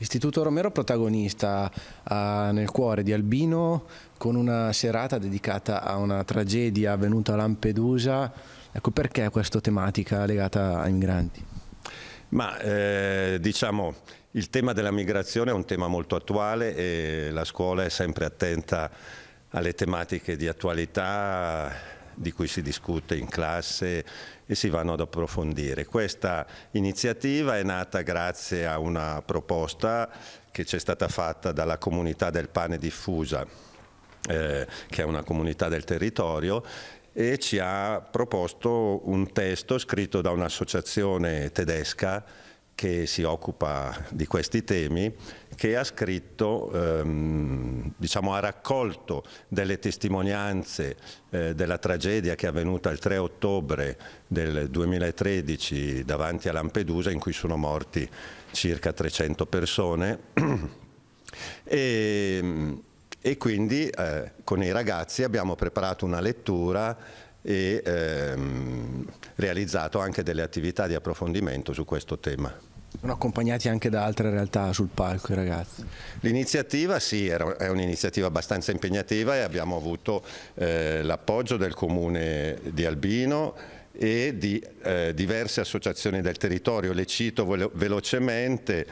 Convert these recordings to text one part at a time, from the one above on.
Istituto Romero protagonista uh, nel cuore di Albino con una serata dedicata a una tragedia avvenuta a Lampedusa. Ecco perché questa tematica legata ai migranti? Ma eh, diciamo il tema della migrazione è un tema molto attuale e la scuola è sempre attenta alle tematiche di attualità di cui si discute in classe e si vanno ad approfondire. Questa iniziativa è nata grazie a una proposta che ci è stata fatta dalla comunità del pane diffusa, eh, che è una comunità del territorio, e ci ha proposto un testo scritto da un'associazione tedesca che si occupa di questi temi, che ha scritto, ehm, diciamo, ha raccolto delle testimonianze eh, della tragedia che è avvenuta il 3 ottobre del 2013 davanti a Lampedusa, in cui sono morti circa 300 persone. e, e, quindi eh, con i ragazzi abbiamo preparato una lettura e ehm, realizzato anche delle attività di approfondimento su questo tema. Sono accompagnati anche da altre realtà sul palco i ragazzi? L'iniziativa sì, era, è un'iniziativa abbastanza impegnativa e abbiamo avuto eh, l'appoggio del comune di Albino, e di eh, diverse associazioni del territorio. Le cito velocemente,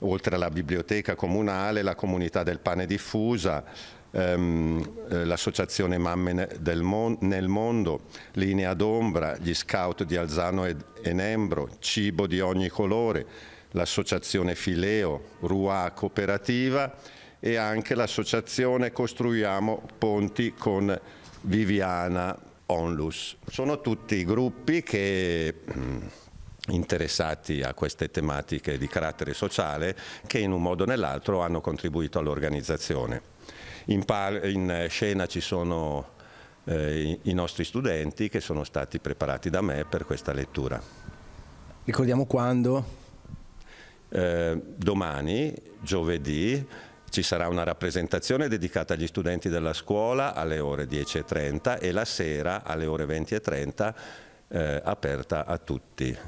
oltre alla biblioteca comunale, la comunità del pane diffusa, ehm, eh, l'associazione Mamme Mon nel Mondo, Linea d'Ombra, gli scout di Alzano e, e Nembro, Cibo di ogni colore, l'associazione Fileo, Rua Cooperativa e anche l'associazione Costruiamo Ponti con Viviana Onlus. Sono tutti gruppi che mm, interessati a queste tematiche di carattere sociale che in un modo o nell'altro hanno contribuito all'organizzazione. In, in, eh, scena ci sono eh, i, i nostri studenti che sono stati preparati da me per questa lettura. Ricordiamo quando? Eh, domani, giovedì, ci sarà una rappresentazione dedicata agli studenti della scuola alle ore 10.30 e la sera alle ore 20.30 eh, aperta a tutti.